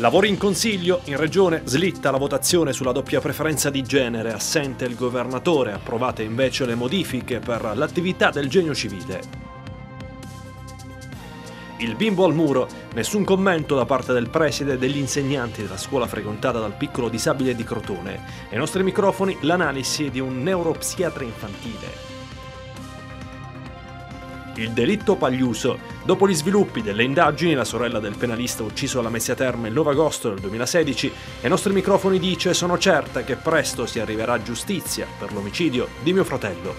Lavori in consiglio, in regione slitta la votazione sulla doppia preferenza di genere, assente il governatore, approvate invece le modifiche per l'attività del genio civile. Il bimbo al muro, nessun commento da parte del preside e degli insegnanti della scuola frequentata dal piccolo disabile di Crotone. Ai nostri microfoni l'analisi di un neuropsiatra infantile. Il delitto Pagliuso. Dopo gli sviluppi delle indagini, la sorella del penalista ucciso alla Messia Terme il 9 agosto del 2016, ai nostri microfoni dice sono certa che presto si arriverà a giustizia per l'omicidio di mio fratello.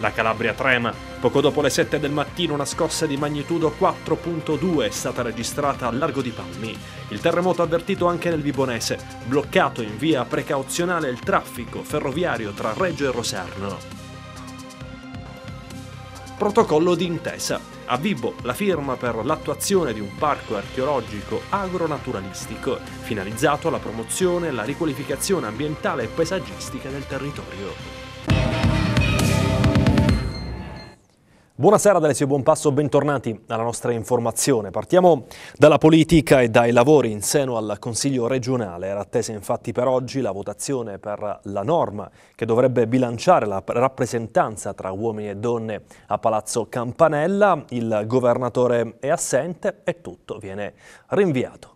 La Calabria trema. Poco dopo le 7 del mattino una scossa di magnitudo 4.2 è stata registrata al largo di Palmi. Il terremoto avvertito anche nel Vibonese, bloccato in via precauzionale il traffico ferroviario tra Reggio e Rosarno protocollo d'intesa. A Vibo la firma per l'attuazione di un parco archeologico agronaturalistico, finalizzato alla promozione e alla riqualificazione ambientale e paesaggistica del territorio. Buonasera Alessio, buon passo, bentornati alla nostra informazione. Partiamo dalla politica e dai lavori in seno al Consiglio regionale. Era attesa infatti per oggi la votazione per la norma che dovrebbe bilanciare la rappresentanza tra uomini e donne a Palazzo Campanella. Il governatore è assente e tutto viene rinviato.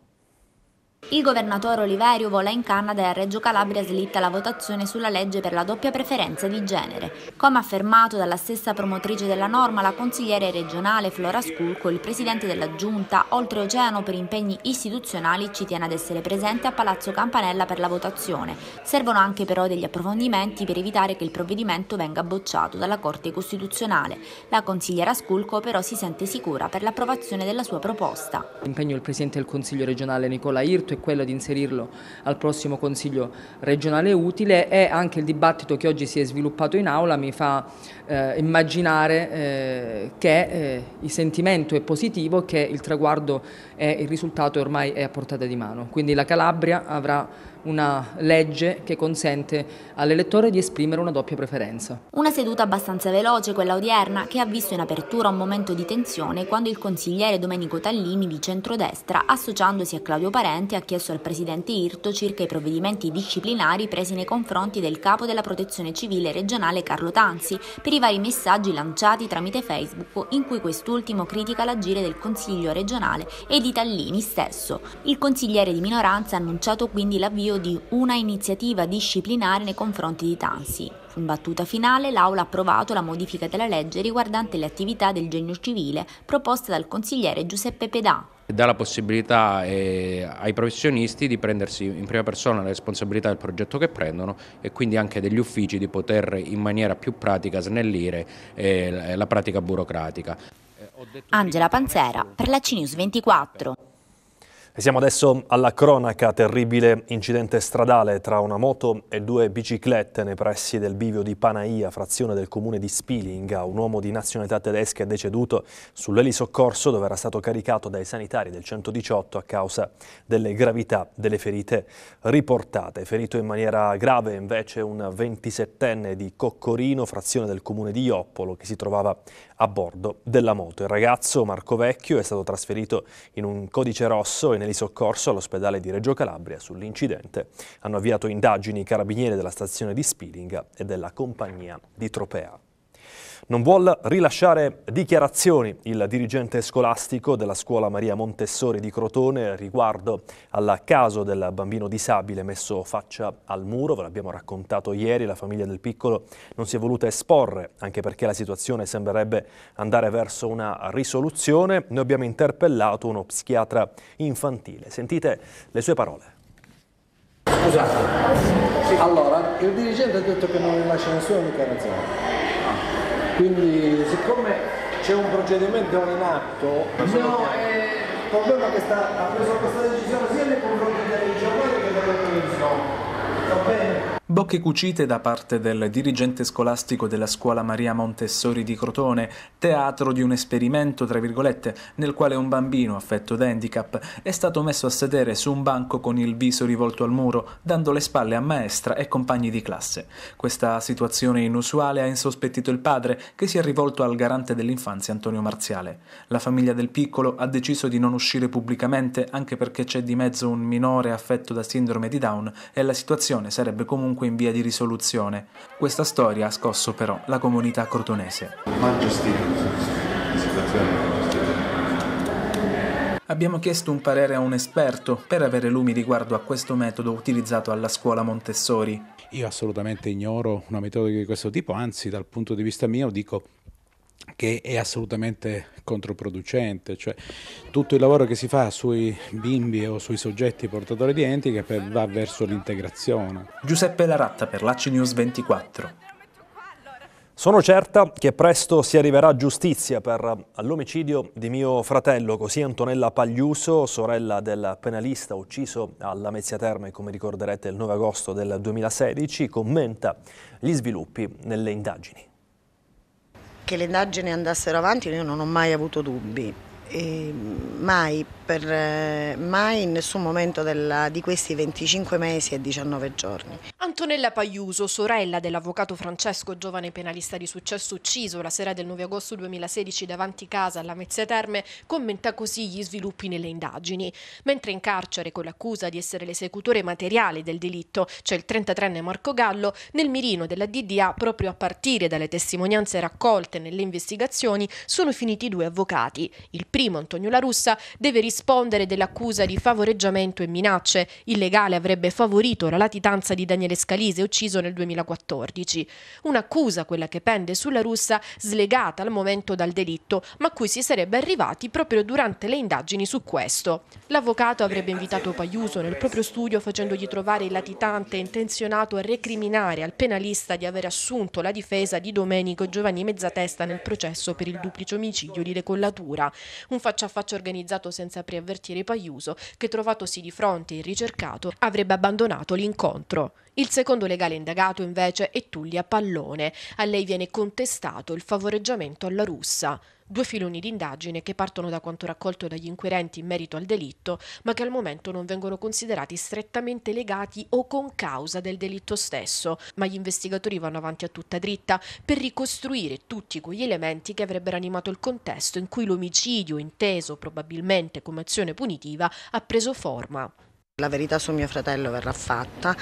Il governatore Oliverio vola in Canada e a Reggio Calabria slitta la votazione sulla legge per la doppia preferenza di genere. Come affermato dalla stessa promotrice della norma, la consigliere regionale Flora Sculco, il presidente della Giunta, oltreoceano per impegni istituzionali, ci tiene ad essere presente a Palazzo Campanella per la votazione. Servono anche però degli approfondimenti per evitare che il provvedimento venga bocciato dalla Corte Costituzionale. La consigliera Sculco però si sente sicura per l'approvazione della sua proposta. L'impegno del presidente del Consiglio regionale Nicola Irto progetto è quello di inserirlo al prossimo Consiglio regionale utile e anche il dibattito che oggi si è sviluppato in aula mi fa eh, immaginare eh, che eh, il sentimento è positivo, che il traguardo e il risultato ormai è a portata di mano. Quindi la Calabria avrà una legge che consente all'elettore di esprimere una doppia preferenza. Una seduta abbastanza veloce, quella odierna, che ha visto in apertura un momento di tensione quando il consigliere Domenico Tallini di centrodestra, associandosi a Claudio Parenti, ha chiesto al presidente Irto circa i provvedimenti disciplinari presi nei confronti del capo della protezione civile regionale Carlo Tanzi per i vari messaggi lanciati tramite Facebook in cui quest'ultimo critica l'agire del consiglio regionale e di Tallini stesso. Il consigliere di minoranza ha annunciato quindi l'avvio avvio di una iniziativa disciplinare nei confronti di Tansi. In battuta finale l'Aula ha approvato la modifica della legge riguardante le attività del genio civile proposta dal consigliere Giuseppe Pedà. Dà la possibilità eh, ai professionisti di prendersi in prima persona la responsabilità del progetto che prendono e quindi anche degli uffici di poter in maniera più pratica snellire eh, la pratica burocratica. Eh, Angela Panzera per la CNews 24. E siamo adesso alla cronaca, terribile incidente stradale tra una moto e due biciclette nei pressi del bivio di Panaia, frazione del comune di Spilinga. Un uomo di nazionalità tedesca è deceduto sull'elisoccorso dove era stato caricato dai sanitari del 118 a causa delle gravità delle ferite riportate. Ferito in maniera grave invece un 27enne di Coccorino, frazione del comune di Ioppolo, che si trovava a bordo della moto. Il ragazzo Marco Vecchio è stato trasferito in un codice rosso in l'Eneli Soccorso all'ospedale di Reggio Calabria sull'incidente. Hanno avviato indagini i carabinieri della stazione di Spilling e della compagnia di Tropea. Non vuol rilasciare dichiarazioni il dirigente scolastico della scuola Maria Montessori di Crotone riguardo al caso del bambino disabile messo faccia al muro. Ve l'abbiamo raccontato ieri, la famiglia del piccolo non si è voluta esporre, anche perché la situazione sembrerebbe andare verso una risoluzione. Noi abbiamo interpellato uno psichiatra infantile. Sentite le sue parole. Scusate, allora il dirigente ha detto che non rilascia nessuna dichiarazione quindi siccome c'è un procedimento in atto... No, è... Eh, il problema che sta, ha preso questa decisione sia nei confronti dei giocatori che della Commissione. Va bene? Bocche cucite da parte del dirigente scolastico della scuola Maria Montessori di Crotone, teatro di un esperimento, tra virgolette, nel quale un bambino affetto da handicap è stato messo a sedere su un banco con il viso rivolto al muro, dando le spalle a maestra e compagni di classe. Questa situazione inusuale ha insospettito il padre, che si è rivolto al garante dell'infanzia Antonio Marziale. La famiglia del piccolo ha deciso di non uscire pubblicamente anche perché c'è di mezzo un minore affetto da sindrome di Down e la situazione sarebbe comunque comunque in via di risoluzione. Questa storia ha scosso però la comunità crotonese. Abbiamo chiesto un parere a un esperto per avere lumi riguardo a questo metodo utilizzato alla scuola Montessori. Io assolutamente ignoro una metodica di questo tipo, anzi dal punto di vista mio dico che è assolutamente controproducente, cioè tutto il lavoro che si fa sui bimbi o sui soggetti portatori di handicap va verso l'integrazione. Giuseppe Laratta per l'Acci News 24. Sono certa che presto si arriverà a giustizia per l'omicidio di mio fratello, così Antonella Pagliuso, sorella del penalista ucciso alla Mezzia Terme, come ricorderete, il 9 agosto del 2016, commenta gli sviluppi nelle indagini che le indagini andassero avanti io non ho mai avuto dubbi, e mai per eh, mai in nessun momento della, di questi 25 mesi e 19 giorni. Antonella Pagliuso, sorella dell'avvocato Francesco, giovane penalista di successo ucciso la sera del 9 agosto 2016 davanti casa alla Mezzia Terme, commenta così gli sviluppi nelle indagini. Mentre in carcere con l'accusa di essere l'esecutore materiale del delitto c'è cioè il 33enne Marco Gallo, nel mirino della DDA, proprio a partire dalle testimonianze raccolte nelle investigazioni, sono finiti due avvocati. Il primo, Antonio La Russa, deve rispondere rispondere dell'accusa di favoreggiamento e minacce. Il legale avrebbe favorito la latitanza di Daniele Scalise, ucciso nel 2014. Un'accusa, quella che pende sulla russa, slegata al momento dal delitto, ma a cui si sarebbe arrivati proprio durante le indagini su questo. L'avvocato avrebbe invitato Pagliuso nel proprio studio facendogli trovare il latitante intenzionato a recriminare al penalista di aver assunto la difesa di Domenico Giovanni Mezzatesta nel processo per il duplice omicidio di decollatura. Un faccia a faccia organizzato senza per avvertire Paiuso che trovatosi di fronte il ricercato avrebbe abbandonato l'incontro. Il secondo legale indagato invece è Tullia Pallone. A lei viene contestato il favoreggiamento alla russa due filoni di indagine che partono da quanto raccolto dagli inquirenti in merito al delitto, ma che al momento non vengono considerati strettamente legati o con causa del delitto stesso, ma gli investigatori vanno avanti a tutta dritta per ricostruire tutti quegli elementi che avrebbero animato il contesto in cui l'omicidio, inteso probabilmente come azione punitiva, ha preso forma. La verità su mio fratello verrà fatta.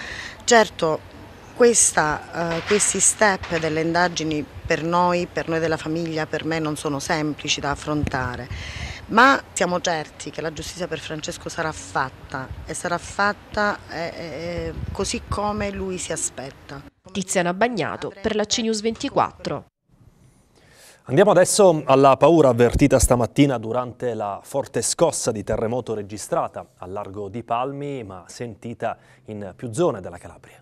Certo, questa, uh, questi step delle indagini per noi, per noi della famiglia, per me non sono semplici da affrontare, ma siamo certi che la giustizia per Francesco sarà fatta e sarà fatta eh, eh, eh così come lui si aspetta. Tiziana Bagnato per la CNews 24. Andiamo adesso alla paura avvertita stamattina durante la forte scossa di terremoto registrata al largo di Palmi ma sentita in più zone della Calabria.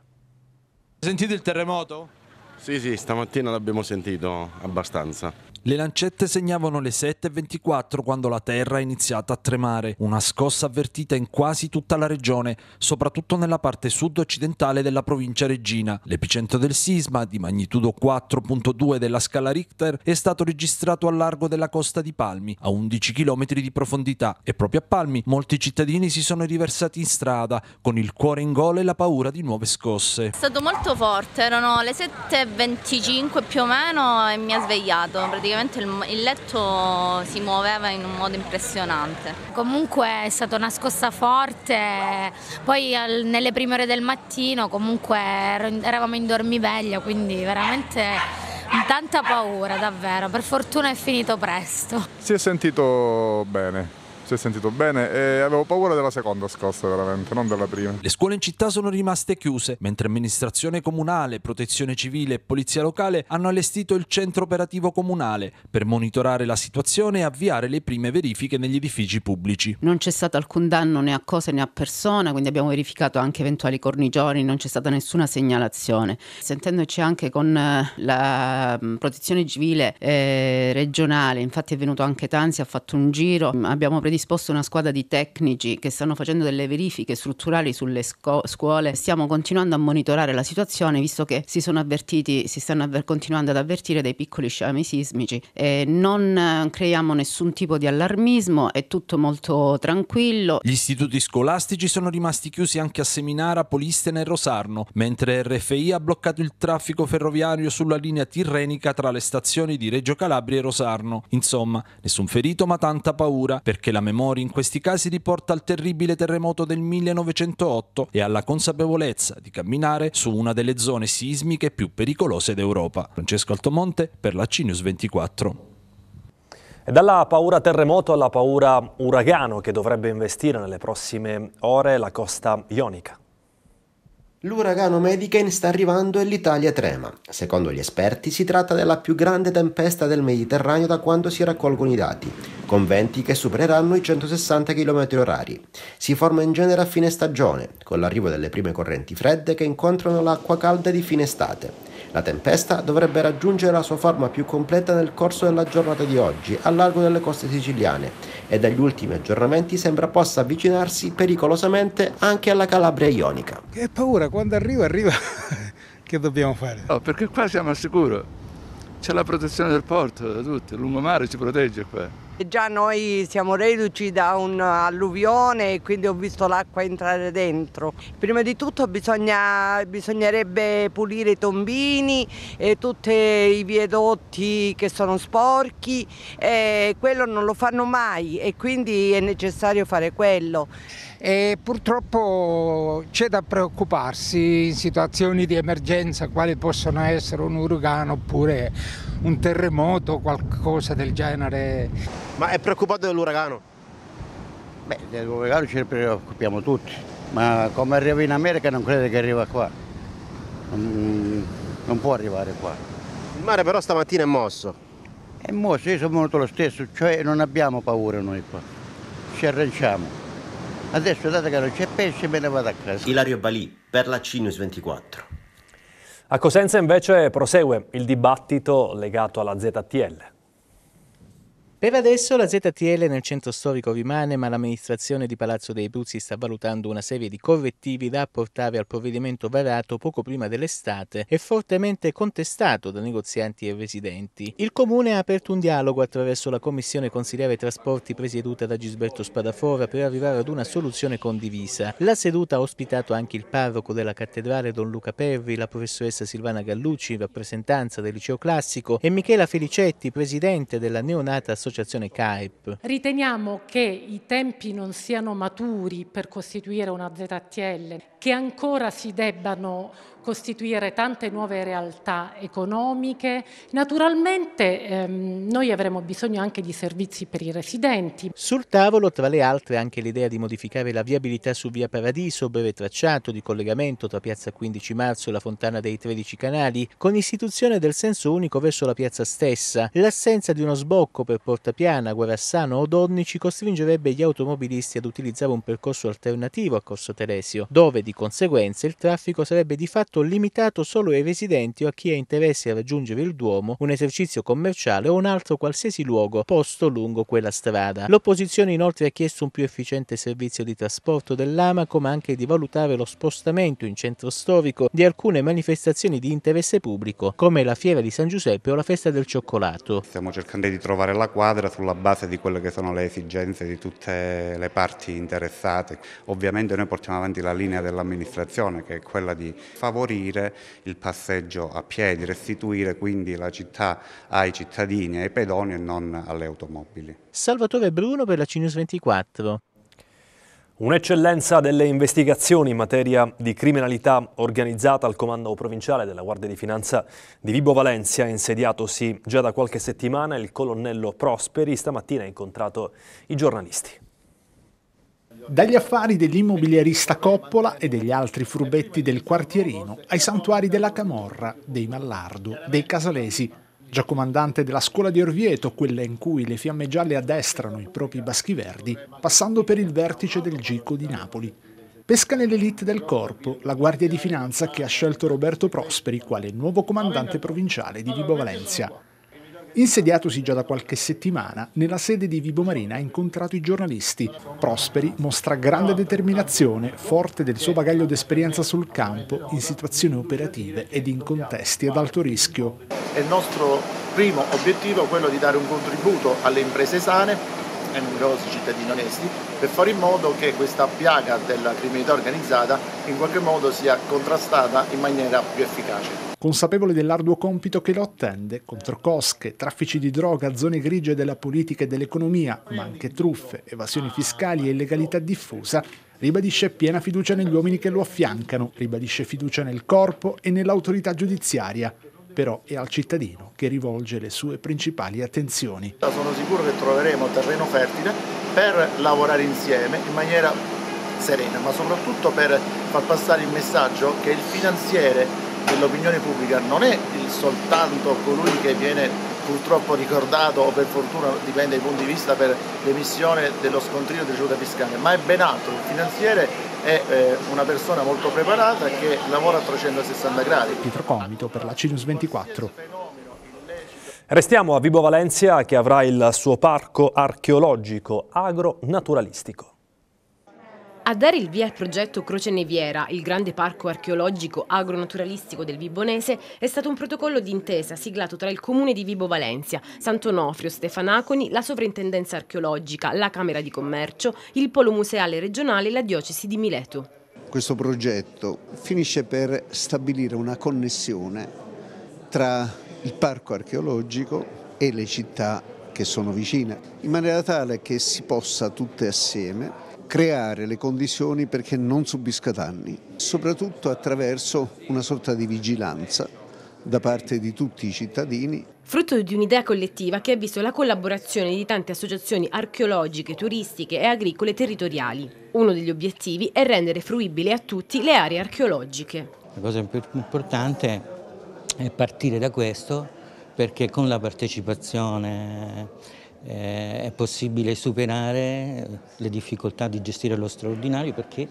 Sentite il terremoto? Sì, sì, stamattina l'abbiamo sentito abbastanza. Le lancette segnavano le 7.24 quando la terra è iniziata a tremare, una scossa avvertita in quasi tutta la regione, soprattutto nella parte sud-occidentale della provincia reggina. L'epicentro del sisma, di magnitudo 4.2 della scala Richter, è stato registrato a largo della costa di Palmi, a 11 km di profondità, e proprio a Palmi molti cittadini si sono riversati in strada, con il cuore in gola e la paura di nuove scosse. È stato molto forte, erano le 7.25 più o meno e mi ha svegliato praticamente praticamente il, il letto si muoveva in un modo impressionante. Comunque è stata una scossa forte, poi al, nelle prime ore del mattino comunque eravamo in dormiveglia, quindi veramente tanta paura davvero, per fortuna è finito presto. Si è sentito bene, si è sentito bene e avevo paura della seconda scossa veramente, non della prima. Le scuole in città sono rimaste chiuse, mentre amministrazione comunale, protezione civile e polizia locale hanno allestito il centro operativo comunale per monitorare la situazione e avviare le prime verifiche negli edifici pubblici. Non c'è stato alcun danno né a cose né a persona, quindi abbiamo verificato anche eventuali cornicioni, non c'è stata nessuna segnalazione. Sentendoci anche con eh, la mm, protezione civile eh, regionale, infatti è venuto anche Tanzi, ha fatto un giro, abbiamo predisposto disposto una squadra di tecnici che stanno facendo delle verifiche strutturali sulle sco- scuole. Stiamo continuando a monitorare la situazione visto che si sono avvertiti, si stanno avver- continuando ad avvertire dei piccoli sciami sismici. E non eh, creiamo nessun tipo di allarmismo, è tutto molto tranquillo. Gli istituti scolastici sono rimasti chiusi anche a Seminara, Polistena e Rosarno, mentre RFI ha bloccato il traffico ferroviario sulla linea tirrenica tra le stazioni di Reggio Calabria e Rosarno. Insomma, nessun ferito ma tanta paura perché la memoria in questi casi riporta al terribile terremoto del 1908 e alla consapevolezza di camminare su una delle zone sismiche più pericolose d'Europa. Francesco Altomonte per la CNews 24. E dalla paura terremoto alla paura uragano che dovrebbe investire nelle prossime ore la costa ionica. L'uragano Medicain sta arrivando e l'Italia trema. Secondo gli esperti si tratta della più grande tempesta del Mediterraneo da quando si raccolgono i dati, con venti che supereranno i 160 km/h. Si forma in genere a fine stagione, con l'arrivo delle prime correnti fredde che incontrano l'acqua calda di fine estate. La tempesta dovrebbe raggiungere la sua forma più completa nel corso della giornata di oggi, a largo delle coste siciliane, e dagli ultimi aggiornamenti sembra possa avvicinarsi pericolosamente anche alla Calabria ionica. Che paura, quando arriva arriva, che dobbiamo fare? No, oh, perché qua siamo al sicuro, c'è la protezione del porto da tutti, il lungomare ci protegge qua. Già noi siamo reduci da un'alluvione e quindi ho visto l'acqua entrare dentro. Prima di tutto bisogna, bisognerebbe pulire i tombini e tutti i viadotti che sono sporchi e quello non lo fanno mai e quindi è necessario fare quello e purtroppo c'è da preoccuparsi in situazioni di emergenza quali possono essere un uragano oppure un terremoto o qualcosa del genere. Ma è preoccupato dell'uragano? Beh, dell'uragano ci preoccupiamo tutti, ma come arriva in America non credo che arriva qua, non può arrivare qua. Il mare però stamattina è mosso. È mosso, io sono venuto lo stesso, cioè non abbiamo paura noi qua, ci arrangiamo. Adesso dato che non c'è pesce me ne vado a casa. Ilario Balì per la Cinus 24. A Cosenza invece prosegue il dibattito legato alla ZTL. Per adesso la ZTL nel centro storico rimane, ma l'amministrazione di Palazzo dei Bruzzi sta valutando una serie di correttivi da apportare al provvedimento varato poco prima dell'estate e fortemente contestato da negozianti e residenti. Il comune ha aperto un dialogo attraverso la commissione consigliere trasporti presieduta da Gisberto Spadafora per arrivare ad una soluzione condivisa. La seduta ha ospitato anche il parroco della cattedrale Don Luca Perri, la professoressa Silvana Gallucci, rappresentanza del liceo classico, e Michela Felicetti, presidente della neonata associazione dell'associazione CAIP. Riteniamo che i tempi non siano maturi per costituire una ZTL che ancora si debbano costituire tante nuove realtà economiche. Naturalmente ehm, noi avremo bisogno anche di servizi per i residenti. Sul tavolo, tra le altre, anche l'idea di modificare la viabilità su Via Paradiso, breve tracciato di collegamento tra Piazza 15 Marzo e la Fontana dei 13 Canali, con istituzione del senso unico verso la piazza stessa. L'assenza di uno sbocco per Portapiana, Guarassano o Donnici costringerebbe gli automobilisti ad utilizzare un percorso alternativo a Corso Telesio, dove di conseguenza il traffico sarebbe di fatto limitato solo ai residenti o a chi ha interesse a raggiungere il Duomo, un esercizio commerciale o un altro qualsiasi luogo posto lungo quella strada. L'opposizione inoltre ha chiesto un più efficiente servizio di trasporto dell'Amaco ma anche di valutare lo spostamento in centro storico di alcune manifestazioni di interesse pubblico come la Fiera di San Giuseppe o la Festa del Cioccolato. Stiamo cercando di trovare la quadra sulla base di quelle che sono le esigenze di tutte le parti interessate. Ovviamente noi portiamo avanti la linea della l'amministrazione, che è quella di favorire il passeggio a piedi, restituire quindi la città ai cittadini, ai pedoni e non alle automobili. Salvatore Bruno per la Cinus 24. Un'eccellenza delle investigazioni in materia di criminalità organizzata al Comando Provinciale della Guardia di Finanza di Vibo Valencia, insediatosi già da qualche settimana, il colonnello Prosperi stamattina ha incontrato i giornalisti. Dagli affari dell'immobiliarista Coppola e degli altri furbetti del quartierino ai santuari della Camorra, dei Mallardo, dei Casalesi, già comandante della scuola di Orvieto, quella in cui le fiamme gialle addestrano i propri baschi verdi, passando per il vertice del Gico di Napoli. Pesca nell'elite del corpo la Guardia di Finanza che ha scelto Roberto Prosperi quale nuovo comandante provinciale di Vibo Valencia. Insediatosi già da qualche settimana, nella sede di Vibo Marina ha incontrato i giornalisti. Prosperi mostra grande determinazione, forte del suo bagaglio d'esperienza sul campo, in situazioni operative ed in contesti ad alto rischio. È il nostro primo obiettivo quello di dare un contributo alle imprese sane e numerosi cittadini onesti per fare in modo che questa piaga della criminalità organizzata in qualche modo sia contrastata in maniera più efficace consapevole dell'arduo compito che lo attende contro cosche, traffici di droga, zone grigie della politica e dell'economia, ma anche truffe, evasioni fiscali e illegalità diffusa, ribadisce piena fiducia negli uomini che lo affiancano, ribadisce fiducia nel corpo e nell'autorità giudiziaria, però è al cittadino che rivolge le sue principali attenzioni. Sono sicuro che troveremo terreno fertile per lavorare insieme in maniera serena, ma soprattutto per far passare il messaggio che il finanziere dell'opinione pubblica non è soltanto colui che viene purtroppo ricordato o per fortuna dipende dai punti di vista per l'emissione dello scontrino di ricevuta fiscale, ma è ben altro, il finanziere è eh, una persona molto preparata che lavora a 360 gradi. Pietro Comito per la Cinus 24. Restiamo a Vibo Valencia che avrà il suo parco archeologico agro-naturalistico. A dare il via al progetto Croce Neviera, il grande parco archeologico agronaturalistico del Vibonese, è stato un protocollo d'intesa siglato tra il comune di Vibo Valencia, Sant'Onofrio, Stefanaconi, la sovrintendenza archeologica, la Camera di Commercio, il Polo Museale regionale e la diocesi di Mileto. Questo progetto finisce per stabilire una connessione tra il parco archeologico e le città che sono vicine, in maniera tale che si possa tutte assieme creare le condizioni perché non subisca danni, soprattutto attraverso una sorta di vigilanza da parte di tutti i cittadini. Frutto di un'idea collettiva che ha visto la collaborazione di tante associazioni archeologiche, turistiche e agricole territoriali. Uno degli obiettivi è rendere fruibili a tutti le aree archeologiche. La cosa più importante è partire da questo perché con la partecipazione eh, è possibile superare le difficoltà di gestire lo straordinario perché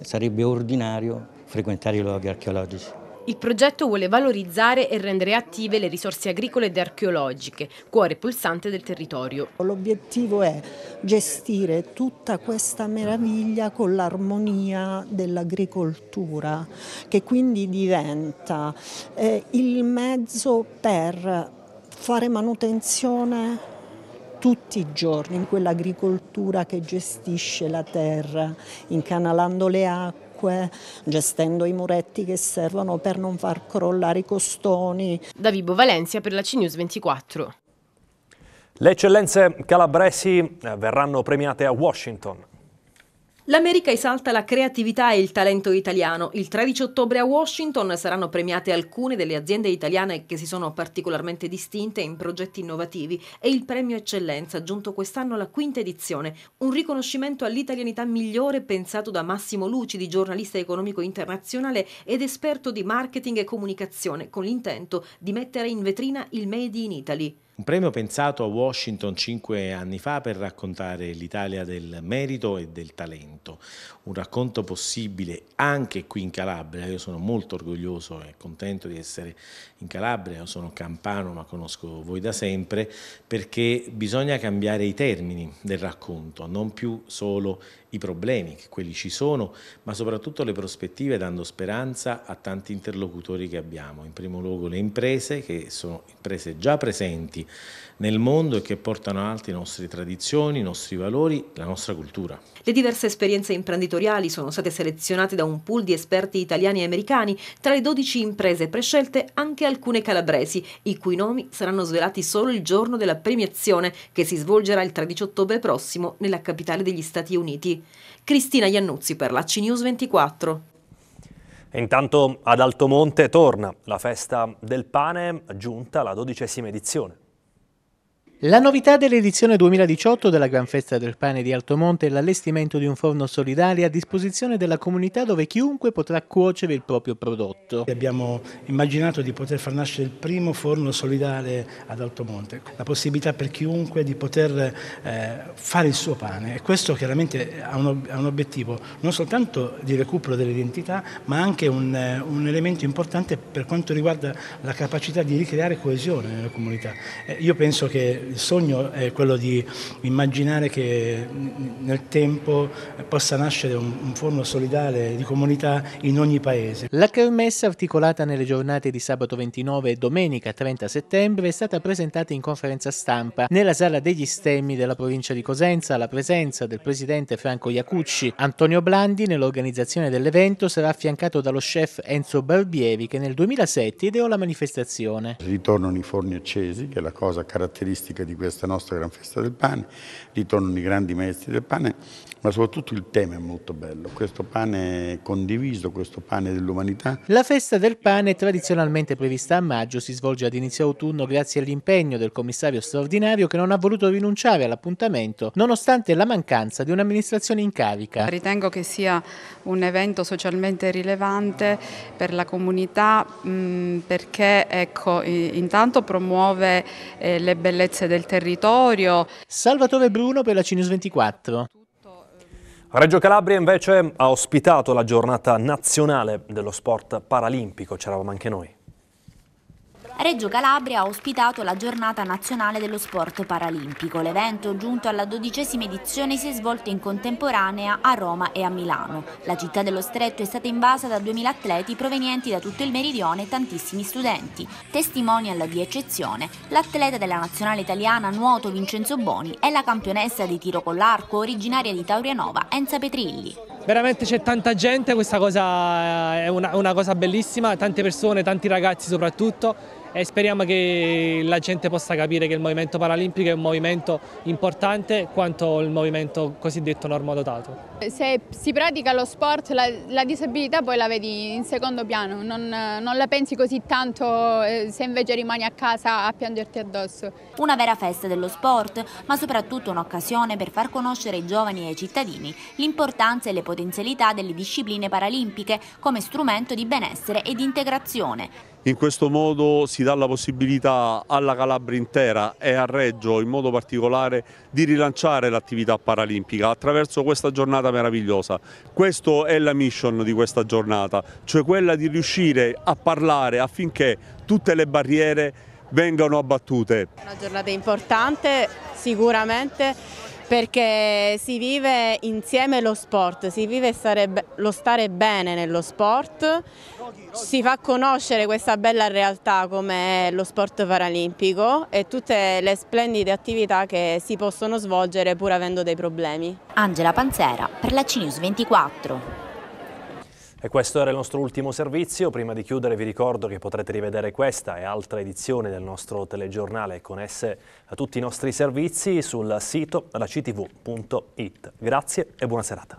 sarebbe ordinario frequentare i luoghi archeologici. Il progetto vuole valorizzare e rendere attive le risorse agricole ed archeologiche, cuore pulsante del territorio. L'obiettivo è gestire tutta questa meraviglia con l'armonia dell'agricoltura, che quindi diventa eh, il mezzo per fare manutenzione tutti i giorni, in quell'agricoltura che gestisce la terra, incanalando le acque, gestendo i muretti che servono per non far crollare i costoni. Da Vibo Valencia per la CNews 24. Le eccellenze calabresi eh, verranno premiate a Washington. L'America esalta la creatività e il talento italiano. Il 13 ottobre a Washington saranno premiate alcune delle aziende italiane che si sono particolarmente distinte in progetti innovativi e il premio Eccellenza, giunto quest'anno alla quinta edizione, un riconoscimento all'italianità migliore pensato da Massimo Lucidi, giornalista economico internazionale ed esperto di marketing e comunicazione, con l'intento di mettere in vetrina il Made in Italy. Un premio pensato a Washington cinque anni fa per raccontare l'Italia del merito e del talento, un racconto possibile anche qui in Calabria. Io sono molto orgoglioso e contento di essere in Calabria, Io sono campano ma conosco voi da sempre, perché bisogna cambiare i termini del racconto, non più solo i problemi, che quelli ci sono, ma soprattutto le prospettive dando speranza a tanti interlocutori che abbiamo. In primo luogo le imprese, che sono imprese già presenti nel mondo e che portano avanti le nostre tradizioni, i nostri valori, la nostra cultura. Le diverse esperienze imprenditoriali sono state selezionate da un pool di esperti italiani e americani, tra le 12 imprese prescelte anche alcune calabresi, i cui nomi saranno svelati solo il giorno della premiazione che si svolgerà il 13 ottobre prossimo nella capitale degli Stati Uniti. Cristina Iannuzzi per la CNews 24. Intanto ad Altomonte torna la festa del pane giunta la dodicesima edizione. La novità dell'edizione 2018 della Gran Festa del Pane di Altomonte è l'allestimento di un forno solidale a disposizione della comunità dove chiunque potrà cuocere il proprio prodotto. Abbiamo immaginato di poter far nascere il primo forno solidale ad Altomonte, la possibilità per chiunque di poter eh, fare il suo pane e questo chiaramente ha un, ha un, obiettivo non soltanto di recupero dell'identità ma anche un, eh, un, elemento importante per quanto riguarda la capacità di ricreare coesione nella comunità. Eh, io penso che il sogno è quello di immaginare che nel tempo possa nascere un, un forno solidale di comunità in ogni paese. La kermesse articolata nelle giornate di sabato 29 e domenica 30 settembre è stata presentata in conferenza stampa nella sala degli stemmi della provincia di Cosenza alla presenza del presidente Franco Iacucci. Antonio Blandi nell'organizzazione dell'evento sarà affiancato dallo chef Enzo Barbieri che nel 2007 ideò la manifestazione. Ritornano i forni accesi che è la cosa caratteristica logistica di questa nostra gran festa del pane, ritorno di grandi maestri del pane ma soprattutto il tema è molto bello, questo pane condiviso, questo pane dell'umanità. La festa del pane tradizionalmente prevista a maggio si svolge ad inizio autunno grazie all'impegno del commissario straordinario che non ha voluto rinunciare all'appuntamento nonostante la mancanza di un'amministrazione in carica. Ritengo che sia un evento socialmente rilevante per la comunità mm, perché ecco, intanto promuove eh, le bellezze del territorio. Salvatore Bruno per la Cinus 24. Reggio Calabria invece ha ospitato la giornata nazionale dello sport paralimpico, c'eravamo anche noi. Reggio Calabria ha ospitato la giornata nazionale dello sport paralimpico. L'evento, giunto alla dodicesima edizione, si è svolto in contemporanea a Roma e a Milano. La città dello Stretto è stata invasa da 2000 atleti provenienti da tutto il meridione e tantissimi studenti. Testimonial di eccezione, l'atleta della nazionale italiana nuoto Vincenzo Boni e la campionessa di tiro con l'arco originaria di Taurianova Enza Petrilli. Veramente c'è tanta gente, questa cosa è una, una cosa bellissima, tante persone, tanti ragazzi soprattutto e speriamo che la gente possa capire che il movimento paralimpico è un movimento importante quanto il movimento cosiddetto normodotato. Se si pratica lo sport la, la disabilità poi la vedi in secondo piano, non, non la pensi così tanto eh, se invece rimani a casa a piangerti addosso. Una vera festa dello sport, ma soprattutto un'occasione per far conoscere ai giovani e ai cittadini l'importanza e le potenzialità delle discipline paralimpiche come strumento di benessere e di integrazione. In questo modo si dà la possibilità alla Calabria intera e a Reggio in modo particolare di rilanciare l'attività paralimpica attraverso questa giornata meravigliosa. Questa è la mission di questa giornata, cioè quella di riuscire a parlare affinché tutte le barriere vengano abbattute. Una giornata importante sicuramente perché si vive insieme lo sport, si vive stare lo stare bene nello sport, si fa conoscere questa bella realtà come lo sport paralimpico e tutte le splendide attività che si possono svolgere pur avendo dei problemi. Angela Panzera per la CNews 24. E questo era il nostro ultimo servizio. Prima di chiudere vi ricordo che potrete rivedere questa e altre edizioni del nostro telegiornale e con esse a tutti i nostri servizi sul sito lactv.it. Grazie e buona serata.